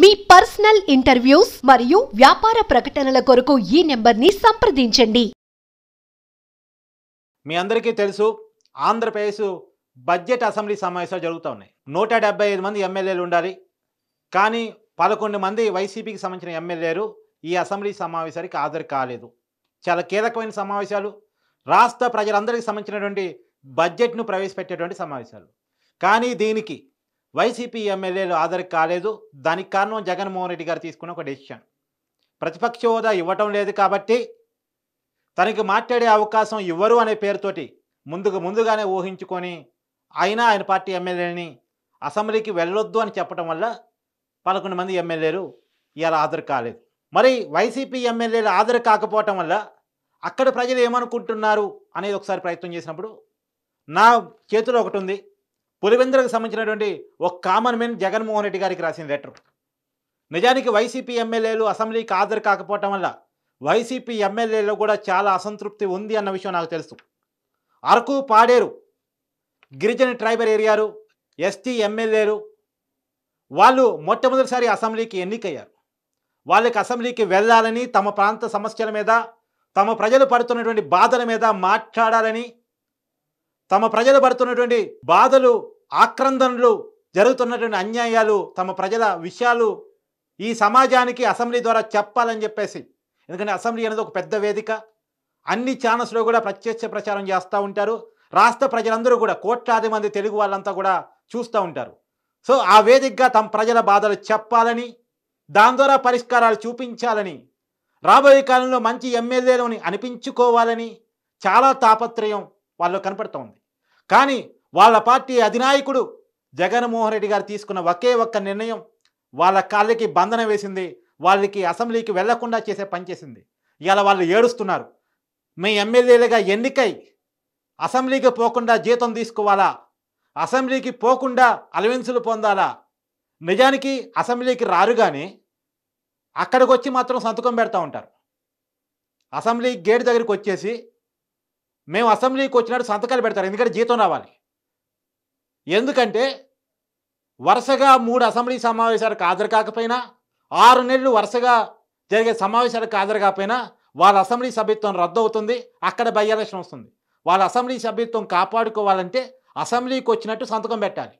మీ personal interviews మరియు వ్యాపార ప్రకటనల కొరకు ఈ నెంబర్ని సంప్రదించండి మీ అందరికీ తెలుసు ఆంధ్రప్రదేశ్ బడ్జెట్ అసెంబ్లీ సమావేశాలు జరుగుతూ ఉన్నాయి నూట డెబ్బై ఐదు మంది ఎమ్మెల్యేలు ఉండాలి కానీ పదకొండు మంది వైసీపీకి సంబంధించిన ఎమ్మెల్యేలు ఈ అసెంబ్లీ సమావేశానికి హాజరు కాలేదు చాలా కీలకమైన సమావేశాలు రాష్ట్ర ప్రజలందరికీ సంబంధించినటువంటి బడ్జెట్ను ప్రవేశపెట్టేటువంటి సమావేశాలు కానీ దీనికి వైసీపీ ఎమ్మెల్యేలు హాజరు కాలేదు దానికి కారణం జగన్మోహన్ రెడ్డి గారు తీసుకున్న ఒక డెసిషన్ ప్రతిపక్ష హోదా ఇవ్వటం లేదు కాబట్టి తనకి మాట్లాడే అవకాశం ఇవ్వరు అనే పేరుతోటి ముందుకు ముందుగానే ఊహించుకొని అయినా ఆయన పార్టీ ఎమ్మెల్యేని అసెంబ్లీకి వెళ్ళొద్దు అని చెప్పడం వల్ల పదకొండు మంది ఎమ్మెల్యేలు ఇవాళ హాజరు కాలేదు మరి వైసీపీ ఎమ్మెల్యేలు హాజరు కాకపోవటం వల్ల అక్కడ ప్రజలు ఏమనుకుంటున్నారు అనేది ఒకసారి ప్రయత్నం చేసినప్పుడు నా చేతిలో ఒకటి ఉంది పులివెందులకు సంబంధించినటువంటి ఒక కామన్ మెన్ జగన్మోహన్ రెడ్డి గారికి రాసిన లెటర్ నిజానికి వైసీపీ ఎమ్మెల్యేలు అసెంబ్లీకి హాజరు కాకపోవటం వల్ల వైసీపీ ఎమ్మెల్యేలో కూడా చాలా అసంతృప్తి ఉంది అన్న విషయం నాకు తెలుసు అరకు పాడేరు గిరిజన ట్రైబల్ ఏరియాలు ఎస్టీ ఎమ్మెల్యేలు వాళ్ళు మొట్టమొదటిసారి అసెంబ్లీకి ఎన్నికయ్యారు వాళ్ళకి అసెంబ్లీకి వెళ్ళాలని తమ ప్రాంత సమస్యల మీద తమ ప్రజలు పడుతున్నటువంటి బాధల మీద మాట్లాడాలని తమ ప్రజలు పడుతున్నటువంటి బాధలు ఆక్రందనలు జరుగుతున్నటువంటి అన్యాయాలు తమ ప్రజల విషయాలు ఈ సమాజానికి అసెంబ్లీ ద్వారా చెప్పాలని చెప్పేసి ఎందుకంటే అసెంబ్లీ అనేది ఒక పెద్ద వేదిక అన్ని ఛానల్స్లో కూడా ప్రత్యక్ష ప్రచారం చేస్తూ ఉంటారు రాష్ట్ర ప్రజలందరూ కూడా కోట్లాది మంది తెలుగు వాళ్ళంతా కూడా చూస్తూ ఉంటారు సో ఆ వేదికగా తమ ప్రజల బాధలు చెప్పాలని దాని ద్వారా పరిష్కారాలు చూపించాలని రాబోయే కాలంలో మంచి ఎమ్మెల్యేలు అనిపించుకోవాలని చాలా తాపత్రయం వాళ్ళు ఉంది కానీ వాళ్ళ పార్టీ అధినాయకుడు జగన్మోహన్ రెడ్డి గారు తీసుకున్న ఒకే ఒక్క నిర్ణయం వాళ్ళ కాళ్ళకి బంధన వేసింది వాళ్ళకి అసెంబ్లీకి వెళ్లకుండా చేసే పనిచేసింది ఇలా వాళ్ళు ఏడుస్తున్నారు మీ ఎమ్మెల్యేలుగా ఎన్నికై అసెంబ్లీకి పోకుండా జీతం తీసుకోవాలా అసెంబ్లీకి పోకుండా అలవెన్సులు పొందాలా నిజానికి అసెంబ్లీకి రారు కానీ అక్కడికి వచ్చి మాత్రం సంతకం పెడతా ఉంటారు అసెంబ్లీ గేట్ దగ్గరికి వచ్చేసి మేము అసెంబ్లీకి వచ్చినట్టు సంతకాలు పెడతారు ఎందుకంటే జీతం రావాలి ఎందుకంటే వరుసగా మూడు అసెంబ్లీ సమావేశాలకు హాజరు కాకపోయినా ఆరు నెలలు వరుసగా జరిగే సమావేశాలకు హాజరు కాకపోయినా వాళ్ళ అసెంబ్లీ సభ్యత్వం రద్దు అవుతుంది అక్కడ బై ఎలక్షన్ వస్తుంది వాళ్ళ అసెంబ్లీ సభ్యత్వం కాపాడుకోవాలంటే అసెంబ్లీకి వచ్చినట్టు సంతకం పెట్టాలి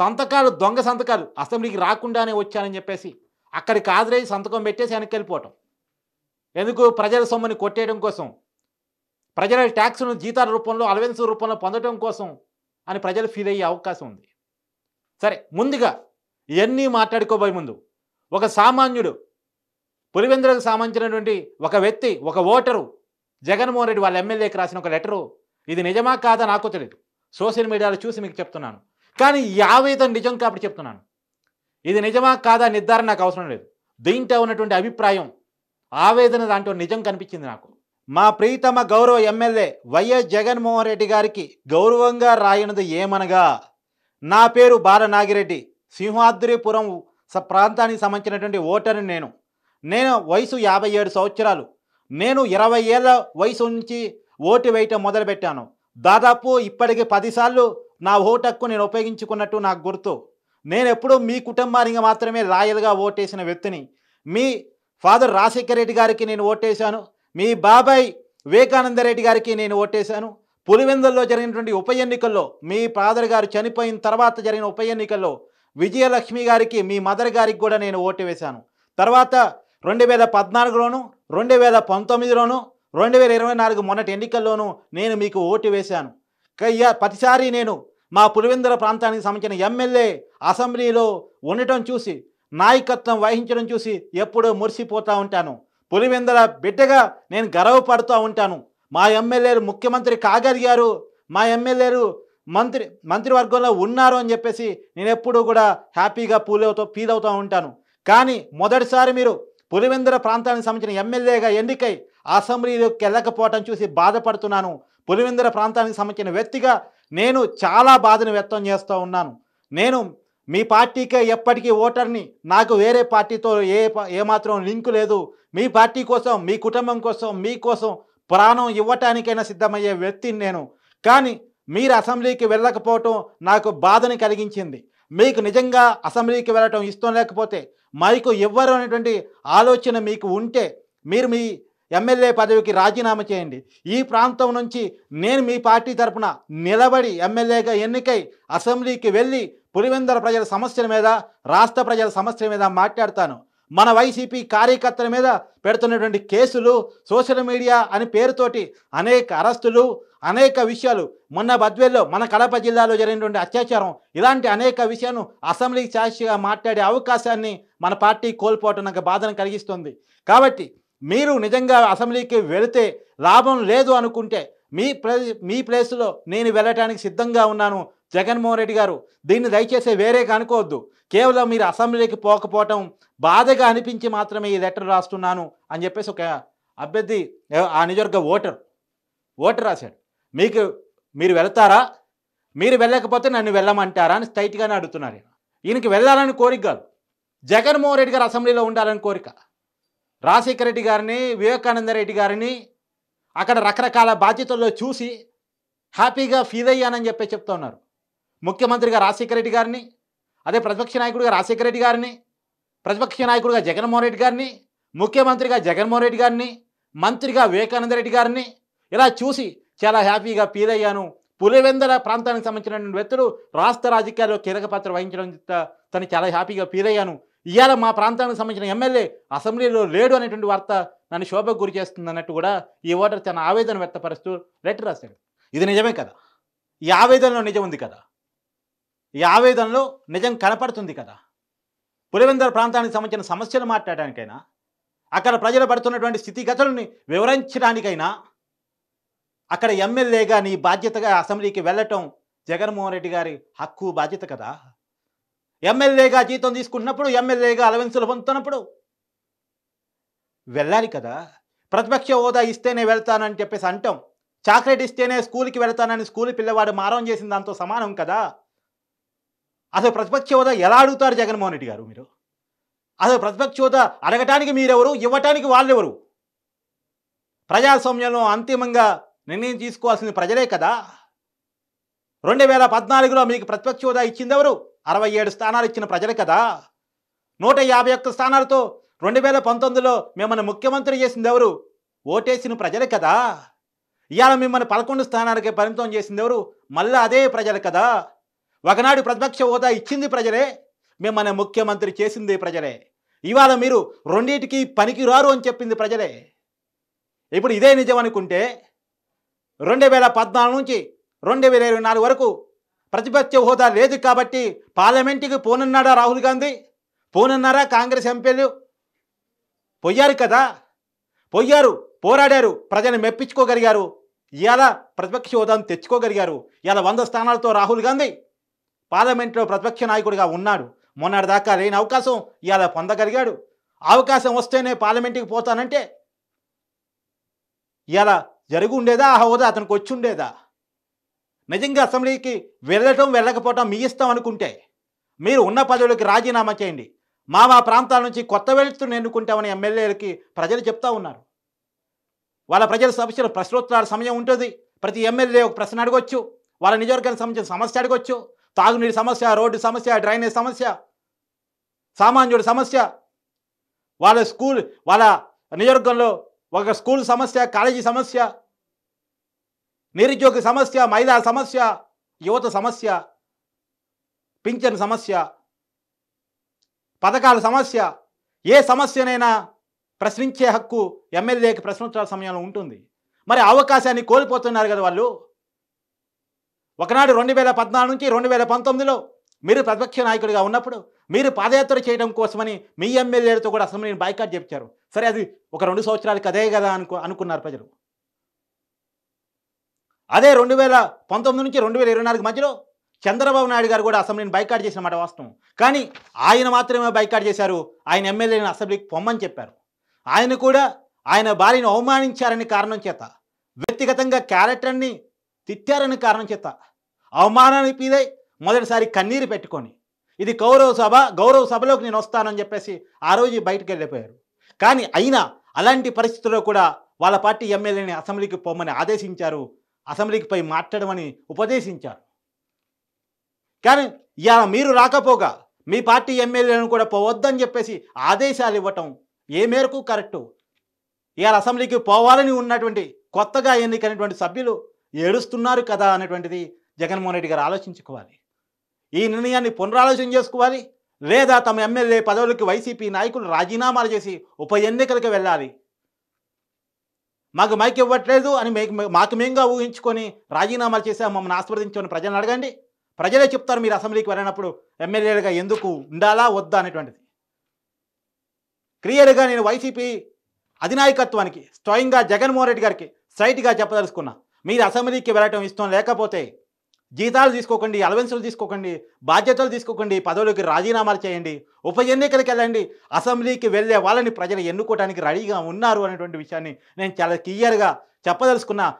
సంతకాలు దొంగ సంతకాలు అసెంబ్లీకి రాకుండానే వచ్చానని చెప్పేసి అక్కడికి హాజరై సంతకం పెట్టేసి వెనక్కి వెళ్ళిపోవటం ఎందుకు ప్రజల సొమ్ముని కొట్టేయడం కోసం ప్రజల ట్యాక్స్ను జీతాల రూపంలో అలవెన్స్ రూపంలో పొందడం కోసం అని ప్రజలు ఫీల్ అయ్యే అవకాశం ఉంది సరే ముందుగా ఇవన్నీ మాట్లాడుకోబోయే ముందు ఒక సామాన్యుడు పులివెందులకు సంబంధించినటువంటి ఒక వ్యక్తి ఒక ఓటరు జగన్మోహన్ రెడ్డి వాళ్ళ ఎమ్మెల్యేకి రాసిన ఒక లెటరు ఇది నిజమా కాదా నాకు తెలియదు సోషల్ మీడియాలో చూసి మీకు చెప్తున్నాను కానీ యావేదం నిజం కాబట్టి చెప్తున్నాను ఇది నిజమా కాదా నిర్ధారణ నాకు అవసరం లేదు దీంట్లో ఉన్నటువంటి అభిప్రాయం ఆవేదన దాంట్లో నిజం కనిపించింది నాకు మా ప్రీతమ గౌరవ ఎమ్మెల్యే వైఎస్ జగన్మోహన్ రెడ్డి గారికి గౌరవంగా రాయనది ఏమనగా నా పేరు బాలనాగిరెడ్డి సింహాద్రిపురం ప్రాంతానికి సంబంధించినటువంటి ఓటర్ని నేను నేను వయసు యాభై ఏడు సంవత్సరాలు నేను ఇరవై ఏళ్ళ వయసు నుంచి ఓటు వేయటం మొదలుపెట్టాను దాదాపు ఇప్పటికి పదిసార్లు నా ఓటు హక్కు నేను ఉపయోగించుకున్నట్టు నాకు గుర్తు నేను ఎప్పుడూ మీ కుటుంబానికి మాత్రమే లాయల్గా ఓటేసిన వ్యక్తిని మీ ఫాదర్ రాజశేఖర రెడ్డి గారికి నేను ఓటేశాను మీ బాబాయ్ వివేకానందరెడ్డి గారికి నేను ఓటేశాను పులివెందుల్లో జరిగినటువంటి ఉప ఎన్నికల్లో మీ ఫాదర్ గారు చనిపోయిన తర్వాత జరిగిన ఉప ఎన్నికల్లో విజయలక్ష్మి గారికి మీ మదర్ గారికి కూడా నేను ఓటు వేశాను తర్వాత రెండు వేల పద్నాలుగులోను రెండు వేల పంతొమ్మిదిలోను రెండు వేల ఇరవై నాలుగు మొన్నటి ఎన్నికల్లోనూ నేను మీకు ఓటు వేశాను కయ్యా ప్రతిసారి నేను మా పులివెందుల ప్రాంతానికి సంబంధించిన ఎమ్మెల్యే అసెంబ్లీలో ఉండటం చూసి నాయకత్వం వహించడం చూసి ఎప్పుడూ మురిసిపోతూ ఉంటాను పులివెందల బిడ్డగా నేను గర్వపడుతూ ఉంటాను మా ఎమ్మెల్యేలు ముఖ్యమంత్రి కాగలిగారు మా ఎమ్మెల్యేలు మంత్రి మంత్రివర్గంలో ఉన్నారు అని చెప్పేసి నేను ఎప్పుడూ కూడా హ్యాపీగా ఫీల్ అవుతూ ఫీల్ అవుతూ ఉంటాను కానీ మొదటిసారి మీరు పులివెందల ప్రాంతానికి సంబంధించిన ఎమ్మెల్యేగా ఎన్నికై అసెంబ్లీలోకి వెళ్ళకపోవటం చూసి బాధపడుతున్నాను పులివెందల ప్రాంతానికి సంబంధించిన వ్యక్తిగా నేను చాలా బాధను వ్యక్తం చేస్తూ ఉన్నాను నేను మీ పార్టీకే ఎప్పటికీ ఓటర్ని నాకు వేరే పార్టీతో ఏ ఏమాత్రం లింకు లేదు మీ పార్టీ కోసం మీ కుటుంబం కోసం మీకోసం ప్రాణం ఇవ్వటానికైనా సిద్ధమయ్యే వ్యక్తిని నేను కానీ మీరు అసెంబ్లీకి వెళ్ళకపోవటం నాకు బాధని కలిగించింది మీకు నిజంగా అసెంబ్లీకి వెళ్ళటం ఇష్టం లేకపోతే మైకు ఇవ్వరు అనేటువంటి ఆలోచన మీకు ఉంటే మీరు మీ ఎమ్మెల్యే పదవికి రాజీనామా చేయండి ఈ ప్రాంతం నుంచి నేను మీ పార్టీ తరపున నిలబడి ఎమ్మెల్యేగా ఎన్నికై అసెంబ్లీకి వెళ్ళి పులివెందర ప్రజల సమస్యల మీద రాష్ట్ర ప్రజల సమస్యల మీద మాట్లాడతాను మన వైసీపీ కార్యకర్తల మీద పెడుతున్నటువంటి కేసులు సోషల్ మీడియా అని పేరుతోటి అనేక అరెస్టులు అనేక విషయాలు మొన్న బద్వేల్లో మన కడప జిల్లాలో జరిగినటువంటి అత్యాచారం ఇలాంటి అనేక విషయాలను అసెంబ్లీ సాక్షిగా మాట్లాడే అవకాశాన్ని మన పార్టీ కోల్పోవటం నాకు బాధను కలిగిస్తుంది కాబట్టి మీరు నిజంగా అసెంబ్లీకి వెళితే లాభం లేదు అనుకుంటే మీ ప్లే మీ ప్లేస్లో నేను వెళ్ళటానికి సిద్ధంగా ఉన్నాను జగన్మోహన్ రెడ్డి గారు దీన్ని దయచేసి వేరే కనుకోవద్దు కేవలం మీరు అసెంబ్లీకి పోకపోవటం బాధగా అనిపించి మాత్రమే ఈ లెటర్ రాస్తున్నాను అని చెప్పేసి ఒక అభ్యర్థి ఆ నిజవర్గ ఓటర్ ఓటర్ రాశాడు మీకు మీరు వెళ్తారా మీరు వెళ్ళకపోతే నన్ను వెళ్ళమంటారా అని స్టైట్గానే అడుగుతున్నారు ఈయనకి వెళ్ళాలని కోరిక కాదు జగన్మోహన్ రెడ్డి గారు అసెంబ్లీలో ఉండాలని కోరిక రాజశేఖర రెడ్డి గారిని వివేకానంద రెడ్డి గారిని అక్కడ రకరకాల బాధ్యతల్లో చూసి హ్యాపీగా ఫీల్ అయ్యానని చెప్పి చెప్తున్నారు ముఖ్యమంత్రిగా రాజశేఖర రెడ్డి గారిని అదే ప్రతిపక్ష నాయకుడిగా రాజశేఖర రెడ్డి గారిని ప్రతిపక్ష నాయకుడిగా జగన్మోహన్ రెడ్డి గారిని ముఖ్యమంత్రిగా జగన్మోహన్ రెడ్డి గారిని మంత్రిగా వివేకానంద రెడ్డి గారిని ఇలా చూసి చాలా హ్యాపీగా ఫీల్ అయ్యాను పులివెందల ప్రాంతానికి సంబంధించిన వ్యక్తులు రాష్ట్ర రాజకీయాల్లో కీలక పాత్ర వహించడం తను చాలా హ్యాపీగా ఫీల్ అయ్యాను ఇవాళ మా ప్రాంతానికి సంబంధించిన ఎమ్మెల్యే అసెంబ్లీలో లేడు అనేటువంటి వార్త నన్ను శోభకు గురి చేస్తుంది అన్నట్టు కూడా ఈ ఓటర్ తన ఆవేదన వ్యక్తపరుస్తూ లెటర్ రాశాడు ఇది నిజమే కదా ఈ ఆవేదనలో నిజం ఉంది కదా ఈ ఆవేదనలో నిజం కనపడుతుంది కదా పులివెందర ప్రాంతానికి సంబంధించిన సమస్యలు మాట్లాడడానికైనా అక్కడ ప్రజలు పడుతున్నటువంటి స్థితిగతులని వివరించడానికైనా అక్కడ ఎమ్మెల్యేగా నీ బాధ్యతగా అసెంబ్లీకి వెళ్ళటం జగన్మోహన్ రెడ్డి గారి హక్కు బాధ్యత కదా ఎమ్మెల్యేగా జీతం తీసుకుంటున్నప్పుడు ఎమ్మెల్యేగా అలవెన్సులు పొందుతున్నప్పుడు వెళ్ళాలి కదా ప్రతిపక్ష హోదా ఇస్తేనే వెళ్తానని చెప్పేసి అంటాం చాక్లెట్ ఇస్తేనే స్కూల్కి వెళ్తానని స్కూల్ పిల్లవాడు మారం చేసిన దాంతో సమానం కదా అసలు ప్రతిపక్ష హోదా ఎలా అడుగుతారు జగన్మోహన్ రెడ్డి గారు మీరు అసలు ప్రతిపక్ష హోదా అడగటానికి మీరెవరు ఇవ్వటానికి వాళ్ళెవరు ప్రజాస్వామ్యంలో అంతిమంగా నిర్ణయం తీసుకోవాల్సింది ప్రజలే కదా రెండు వేల పద్నాలుగులో మీకు ప్రతిపక్ష హోదా ఎవరు అరవై ఏడు స్థానాలు ఇచ్చిన ప్రజలే కదా నూట యాభై ఒక్క స్థానాలతో రెండు వేల పంతొమ్మిదిలో మిమ్మల్ని ముఖ్యమంత్రి చేసింది ఎవరు ఓటేసిన ప్రజలే కదా ఇవాళ మిమ్మల్ని పదకొండు స్థానాలకి పరిమితం చేసింది ఎవరు మళ్ళీ అదే ప్రజలు కదా ఒకనాడు ప్రతిపక్ష హోదా ఇచ్చింది ప్రజలే మిమ్మల్ని ముఖ్యమంత్రి చేసింది ప్రజలే ఇవాళ మీరు రెండింటికి పనికిరారు అని చెప్పింది ప్రజలే ఇప్పుడు ఇదే నిజం అనుకుంటే రెండు వేల పద్నాలుగు నుంచి రెండు వేల ఇరవై నాలుగు వరకు ప్రతిపక్ష హోదా లేదు కాబట్టి పార్లమెంటుకి పోనున్నాడా రాహుల్ గాంధీ పోనున్నారా కాంగ్రెస్ ఎంపీలు పోయారు కదా పోయారు పోరాడారు ప్రజలను మెప్పించుకోగలిగారు ఇలా ప్రతిపక్ష హోదాను తెచ్చుకోగలిగారు ఇలా వంద స్థానాలతో రాహుల్ గాంధీ పార్లమెంట్లో ప్రతిపక్ష నాయకుడిగా ఉన్నాడు మొన్నటిదాకా లేని అవకాశం ఇవాళ పొందగలిగాడు అవకాశం వస్తేనే పార్లమెంటుకి పోతానంటే ఇలా జరిగి ఉండేదా ఆ హోదా అతనికి వచ్చి ఉండేదా నిజంగా అసెంబ్లీకి వెళ్ళటం వెళ్ళకపోవటం మీ ఇస్తాం అనుకుంటే మీరు ఉన్న పదవులకి రాజీనామా చేయండి మా మా ప్రాంతాల నుంచి కొత్త వెళ్తున్న ఎన్నుకుంటామని ఎమ్మెల్యేలకి ప్రజలు చెప్తా ఉన్నారు వాళ్ళ ప్రజల సమస్యలు ప్రశ్నోత్తరాల సమయం ఉంటుంది ప్రతి ఎమ్మెల్యే ఒక ప్రశ్న అడగొచ్చు వాళ్ళ నియోజకవర్గానికి సంబంధించిన సమస్య అడగొచ్చు తాగునీటి సమస్య రోడ్డు సమస్య డ్రైనేజ్ సమస్య సామాన్యుడి సమస్య వాళ్ళ స్కూల్ వాళ్ళ నియోజకవర్గంలో ఒక స్కూల్ సమస్య కాలేజీ సమస్య నిరుద్యోగ సమస్య మహిళా సమస్య యువత సమస్య పింఛన్ సమస్య పథకాల సమస్య ఏ సమస్యనైనా ప్రశ్నించే హక్కు ఎమ్మెల్యేకి ప్రశ్నించాల సమయంలో ఉంటుంది మరి అవకాశాన్ని కోల్పోతున్నారు కదా వాళ్ళు ఒకనాడు రెండు వేల పద్నాలుగు నుంచి రెండు వేల పంతొమ్మిదిలో మీరు ప్రతిపక్ష నాయకుడిగా ఉన్నప్పుడు మీరు పాదయాత్ర చేయడం కోసమని మీ ఎమ్మెల్యేలతో కూడా అసెంబ్లీని బైకాట్ చెప్పారు సరే అది ఒక రెండు సంవత్సరాలకి అదే కదా అనుకు అనుకున్నారు ప్రజలు అదే రెండు వేల పంతొమ్మిది నుంచి రెండు వేల ఇరవై నాలుగు మధ్యలో చంద్రబాబు నాయుడు గారు కూడా అసెంబ్లీని బైకాట్ చేసిన మాట వాస్తవం కానీ ఆయన మాత్రమే బైకాట్ చేశారు ఆయన ఎమ్మెల్యేని అసెంబ్లీకి పొమ్మని చెప్పారు ఆయన కూడా ఆయన భార్యను అవమానించారని కారణం చేత వ్యక్తిగతంగా క్యారెక్టర్ని తిట్టారని కారణం చేత అవమానానికి పీదై మొదటిసారి కన్నీరు పెట్టుకొని ఇది గౌరవ సభ గౌరవ సభలోకి నేను వస్తానని చెప్పేసి ఆ రోజు బయటకు వెళ్ళిపోయారు కానీ అయినా అలాంటి పరిస్థితుల్లో కూడా వాళ్ళ పార్టీ ఎమ్మెల్యేని అసెంబ్లీకి పోమని ఆదేశించారు అసెంబ్లీకి పోయి మాట్లాడమని ఉపదేశించారు కానీ ఇలా మీరు రాకపోగా మీ పార్టీ ఎమ్మెల్యేలను కూడా పోవద్దని చెప్పేసి ఆదేశాలు ఇవ్వటం ఏ మేరకు కరెక్టు ఇవాళ అసెంబ్లీకి పోవాలని ఉన్నటువంటి కొత్తగా ఎన్నికైనటువంటి సభ్యులు ఏడుస్తున్నారు కదా అనేటువంటిది జగన్మోహన్ రెడ్డి గారు ఆలోచించుకోవాలి ఈ నిర్ణయాన్ని పునరాలోచన చేసుకోవాలి లేదా తమ ఎమ్మెల్యే పదవులకి వైసీపీ నాయకులు రాజీనామాలు చేసి ఉప ఎన్నికలకు వెళ్ళాలి మాకు మైక్ ఇవ్వట్లేదు అని మాకు మేముగా ఊహించుకొని రాజీనామాలు చేసి మమ్మల్ని ఆస్వాదించుకొని ప్రజలను అడగండి ప్రజలే చెప్తారు మీరు అసెంబ్లీకి వెళ్ళినప్పుడు ఎమ్మెల్యేలుగా ఎందుకు ఉండాలా వద్దా అనేటువంటిది క్లియర్గా నేను వైసీపీ అధినాయకత్వానికి స్వయంగా జగన్మోహన్ రెడ్డి గారికి స్ట్రైట్గా చెప్పదలుచుకున్నా మీరు అసెంబ్లీకి వెళ్ళటం ఇష్టం లేకపోతే జీతాలు తీసుకోకండి అలవెన్సులు తీసుకోకండి బాధ్యతలు తీసుకోకండి పదవులకి రాజీనామాలు చేయండి ఉప ఎన్నికలకు వెళ్ళండి అసెంబ్లీకి వెళ్ళే వాళ్ళని ప్రజలు ఎన్నుకోవడానికి రెడీగా ఉన్నారు అనేటువంటి విషయాన్ని నేను చాలా క్లియర్గా చెప్పదలుచుకున్న